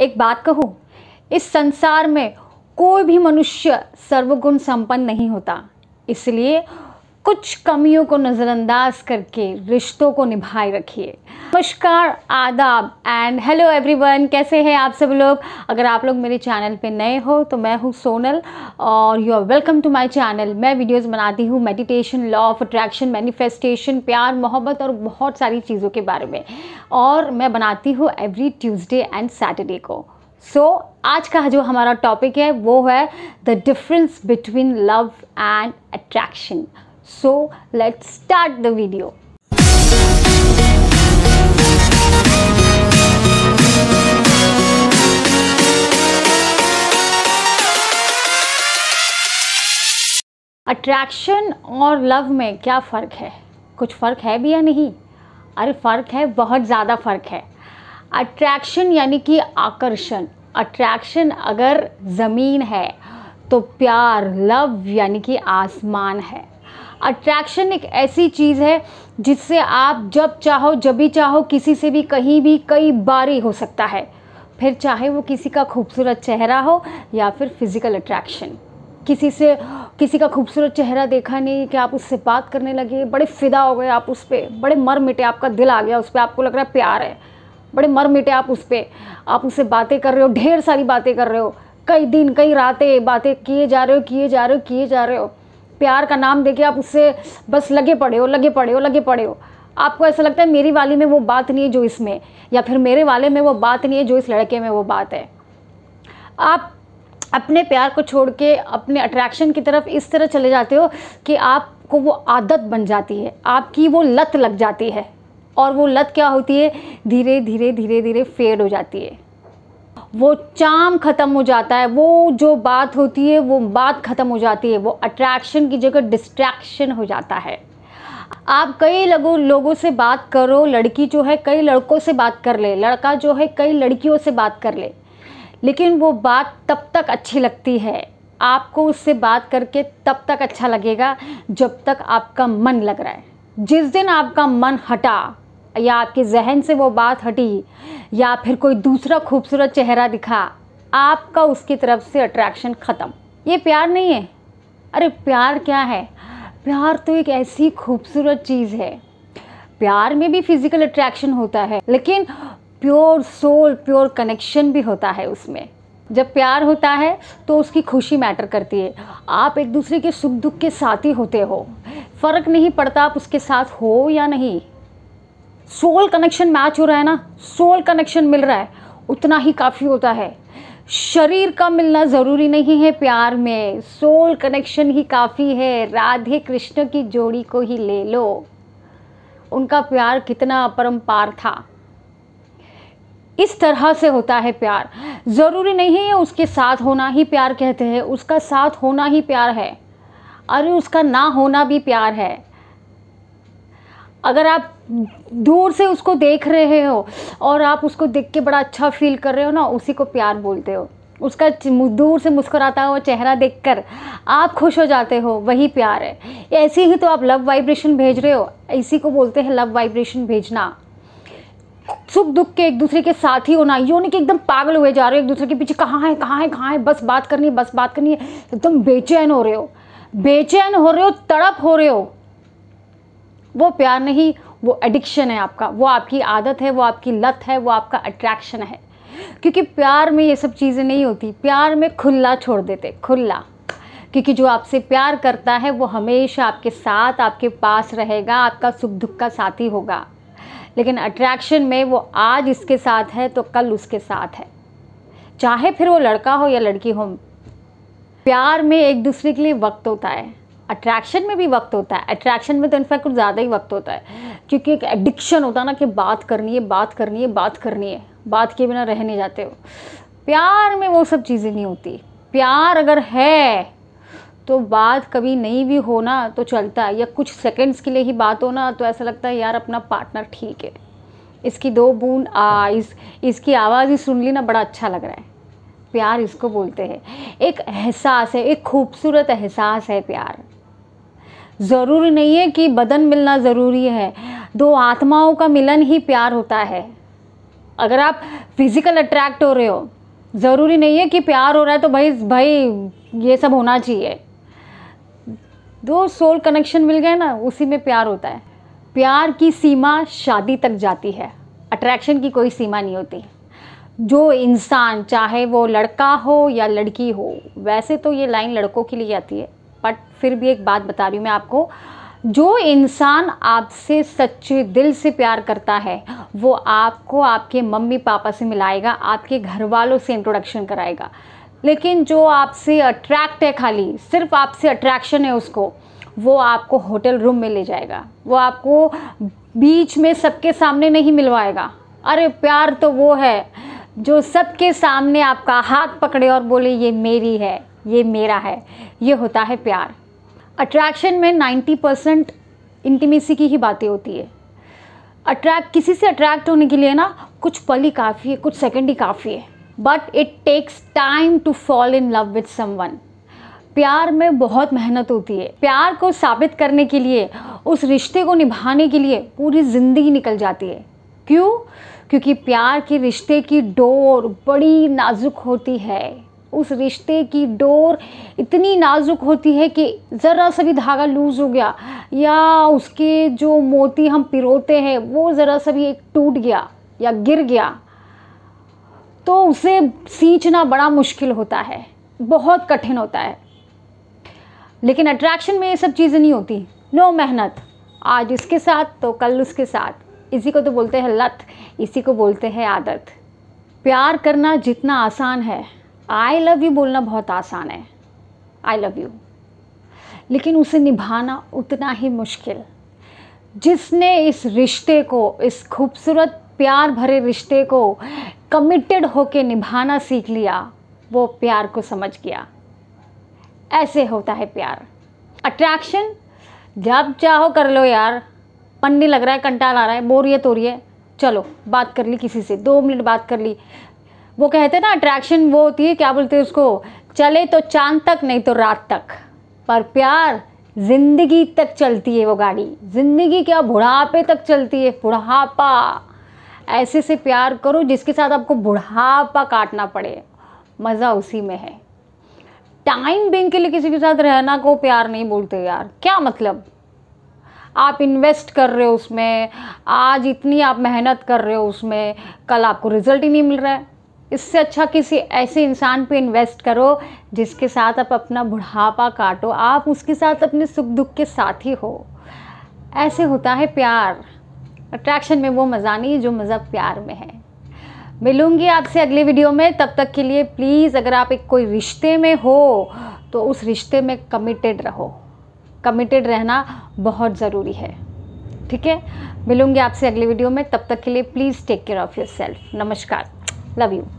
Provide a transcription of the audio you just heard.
एक बात कहूँ इस संसार में कोई भी मनुष्य सर्वगुण संपन्न नहीं होता इसलिए कुछ कमियों को नज़रअंदाज करके रिश्तों को निभाए रखिए नमस्कार आदाब एंड हेलो एवरीवन कैसे हैं आप सब लोग अगर आप लोग मेरे चैनल पे नए हो तो मैं हूँ सोनल और you are welcome to my channel मैं वीडियोस बनाती हूँ meditation law of attraction manifestation प्यार मोहब्बत और बहुत सारी चीज़ों के बारे में और मैं बनाती हूँ एवरी ट्यूज़डे एंड सैटरडे को सो so, आज का जो हमारा टॉपिक है वो है the difference between love and attraction So let's start the video. Attraction और लव में क्या फ़र्क है कुछ फ़र्क है भी या नहीं अरे फ़र्क है बहुत ज़्यादा फ़र्क है अट्रैक्शन यानी कि आकर्षण अट्रैक्शन अगर ज़मीन है तो प्यार लव यानी कि आसमान है अट्रैक्शन एक ऐसी चीज़ है जिससे आप जब चाहो जब भी चाहो किसी से भी कहीं भी कई बारी हो सकता है फिर चाहे वो किसी का खूबसूरत चेहरा हो या फिर फिज़िकल अट्रैक्शन किसी से किसी का खूबसूरत चेहरा देखा नहीं कि आप उससे बात करने लगे बड़े फ़िदा हो गए आप उस पर बड़े मर मिटे आपका दिल आ गया उस पर आपको लग रहा है प्यार है बड़े मर मिटे आप उस पर आप उससे बातें कर रहे हो ढेर सारी बातें कर रहे हो कई दिन कई रातें बातें किए जा रहे हो किए जा रहे हो किए जा रहे हो प्यार का नाम देके आप उससे बस लगे पड़े हो लगे पड़े हो लगे पड़े हो आपको ऐसा लगता है मेरी वाली में वो बात नहीं है जो इसमें या फिर मेरे वाले में वो बात नहीं है जो इस लड़के में वो बात है आप अपने प्यार को छोड़ के अपने अट्रैक्शन की तरफ इस तरह चले जाते हो कि आपको वो आदत बन जाती है आपकी वो लत लग जाती है और वो लत क्या होती है धीरे धीरे धीरे धीरे फेड हो जाती है वो चाम ख़त्म हो जाता है वो जो बात होती है वो बात ख़त्म हो जाती है वो अट्रैक्शन की जगह डिस्ट्रैक्शन हो जाता है आप कई लोगों लोगों से बात करो लड़की जो है कई लड़कों से बात कर ले लड़का जो है कई लड़कियों से बात कर ले लेकिन वो बात तब तक अच्छी लगती है आपको उससे बात करके तब तक अच्छा लगेगा जब तक आपका मन लग रहा है जिस दिन आपका मन हटा या आपके जहन से वो बात हटी या फिर कोई दूसरा खूबसूरत चेहरा दिखा आपका उसकी तरफ से अट्रैक्शन ख़त्म ये प्यार नहीं है अरे प्यार क्या है प्यार तो एक ऐसी खूबसूरत चीज़ है प्यार में भी फिज़िकल अट्रैक्शन होता है लेकिन प्योर सोल प्योर कनेक्शन भी होता है उसमें जब प्यार होता है तो उसकी खुशी मैटर करती है आप एक दूसरे के सुख दुख के साथ ही होते हो फ़र्क नहीं पड़ता आप उसके साथ हो या नहीं सोल कनेक्शन मैच हो रहा है ना सोल कनेक्शन मिल रहा है उतना ही काफ़ी होता है शरीर का मिलना ज़रूरी नहीं है प्यार में सोल कनेक्शन ही काफ़ी है राधे कृष्ण की जोड़ी को ही ले लो उनका प्यार कितना अपरम्पार था इस तरह से होता है प्यार ज़रूरी नहीं है उसके साथ होना ही प्यार कहते हैं उसका साथ होना ही प्यार है अरे उसका ना होना भी प्यार है अगर आप दूर से उसको देख रहे हो और आप उसको देख के बड़ा अच्छा फील कर रहे हो ना उसी को प्यार बोलते हो उसका दूर से मुस्कुराता हुआ चेहरा देखकर आप खुश हो जाते हो वही प्यार है ऐसे ही तो आप लव वाइब्रेशन भेज रहे हो इसी को बोलते हैं लव वाइब्रेशन भेजना सुख दुख के एक दूसरे के साथ ही होना यो नहीं कि एकदम पागल हुए जा रहे हो एक दूसरे के पीछे कहाँ है कहाँ है कहाँ है बस बात करनी है बस बात करनी है एकदम तो बेचैन हो रहे हो बेचैन हो रहे हो तड़प हो रहे हो वो प्यार नहीं वो एडिक्शन है आपका वो आपकी आदत है वो आपकी लत है वो आपका अट्रैक्शन है क्योंकि प्यार में ये सब चीज़ें नहीं होती प्यार में खुला छोड़ देते खुला क्योंकि जो आपसे प्यार करता है वो हमेशा आपके साथ आपके पास रहेगा आपका सुख दुख का साथी होगा लेकिन अट्रैक्शन में वो आज इसके साथ है तो कल उसके साथ है चाहे फिर वो लड़का हो या लड़की हो प्यार में एक दूसरे के लिए वक्त होता है अट्रैक्शन में भी वक्त होता है अट्रैक्शन में तो इनफैक्ट कुछ ज़्यादा ही वक्त होता है क्योंकि एक एडिक्शन होता है ना कि बात करनी है बात करनी है बात करनी है बात किए बिना रह नहीं जाते हो प्यार में वो सब चीज़ें नहीं होती प्यार अगर है तो बात कभी नहीं भी हो ना तो चलता है या कुछ सेकंड्स के लिए ही बात हो ना तो ऐसा लगता है यार अपना पार्टनर ठीक है इसकी दो बूंद इस इसकी आवाज़ ही सुन ली ना बड़ा अच्छा लग रहा है प्यार इसको बोलते हैं एक एहसास है एक खूबसूरत एहसास है प्यार ज़रूरी नहीं है कि बदन मिलना ज़रूरी है दो आत्माओं का मिलन ही प्यार होता है अगर आप फिज़िकल अट्रैक्ट हो रहे हो ज़रूरी नहीं है कि प्यार हो रहा है तो भाई भाई ये सब होना चाहिए दो सोल कनेक्शन मिल गए ना उसी में प्यार होता है प्यार की सीमा शादी तक जाती है अट्रैक्शन की कोई सीमा नहीं होती जो इंसान चाहे वो लड़का हो या लड़की हो वैसे तो ये लाइन लड़कों के लिए आती है बट फिर भी एक बात बता रही हूँ मैं आपको जो इंसान आपसे सच्चे दिल से प्यार करता है वो आपको आपके मम्मी पापा से मिलाएगा आपके घर वालों से इंट्रोडक्शन कराएगा लेकिन जो आपसे अट्रैक्ट है खाली सिर्फ आपसे अट्रैक्शन है उसको वो आपको होटल रूम में ले जाएगा वो आपको बीच में सबके सामने नहीं मिलवाएगा अरे प्यार तो वो है जो सबके सामने आपका हाथ पकड़े और बोले ये मेरी है ये मेरा है ये होता है प्यार अट्रैक्शन में 90 परसेंट इंटीमेसी की ही बातें होती है अट्रैक्ट किसी से अट्रैक्ट होने के लिए ना कुछ पल ही काफ़ी है कुछ सेकंड ही काफ़ी है but it takes time to fall in love with someone प्यार में बहुत मेहनत होती है प्यार को साबित करने के लिए उस रिश्ते को निभाने के लिए पूरी ज़िंदगी निकल जाती है क्यों क्योंकि प्यार के रिश्ते की डोर बड़ी नाजुक होती है उस रिश्ते की डोर इतनी नाजुक होती है कि ज़रा सा भी धागा लूज़ हो गया या उसके जो मोती हम पिरोते हैं वो ज़रा सा भी एक टूट गया या गिर गया तो उसे सींचना बड़ा मुश्किल होता है बहुत कठिन होता है लेकिन अट्रैक्शन में ये सब चीज़ें नहीं होती नो मेहनत आज इसके साथ तो कल उसके साथ इसी को तो बोलते हैं लत इसी को बोलते हैं आदत प्यार करना जितना आसान है आई लव यू बोलना बहुत आसान है आई लव यू लेकिन उसे निभाना उतना ही मुश्किल जिसने इस रिश्ते को इस खूबसूरत प्यार भरे रिश्ते को कमिटेड होके निभाना सीख लिया वो प्यार को समझ गया ऐसे होता है प्यार अट्रैक्शन जब चाहो कर लो यार पन्नी लग रहा है कंटाल आ रहा है बोरियत हो रही है चलो बात कर ली किसी से दो मिनट बात कर ली वो कहते हैं ना अट्रैक्शन वो होती है क्या बोलते हैं उसको चले तो चांद तक नहीं तो रात तक पर प्यार ज़िंदगी तक चलती है वो गाड़ी ज़िंदगी क्या बुढ़ापे तक चलती है बुढ़ापा ऐसे से प्यार करो जिसके साथ आपको बुढ़ापा काटना पड़े मज़ा उसी में है टाइम बिंग के लिए किसी के साथ रहना को प्यार नहीं बोलते यार क्या मतलब आप इन्वेस्ट कर रहे हो उसमें आज इतनी आप मेहनत कर रहे हो उसमें कल आपको रिजल्ट ही नहीं मिल रहा है इससे अच्छा किसी ऐसे इंसान पे इन्वेस्ट करो जिसके साथ आप अपना बुढ़ापा काटो आप उसके साथ अपने सुख दुख के साथी हो ऐसे होता है प्यार अट्रैक्शन में वो मज़ा नहीं जो मज़ा प्यार में है मिलूँगी आपसे अगले वीडियो में तब तक के लिए प्लीज़ अगर आप एक कोई रिश्ते में हो तो उस रिश्ते में कमिटेड रहो कमिटेड रहना बहुत ज़रूरी है ठीक है मिलूँगी आपसे अगली वीडियो में तब तक के लिए please take care of yourself नमस्कार लव यू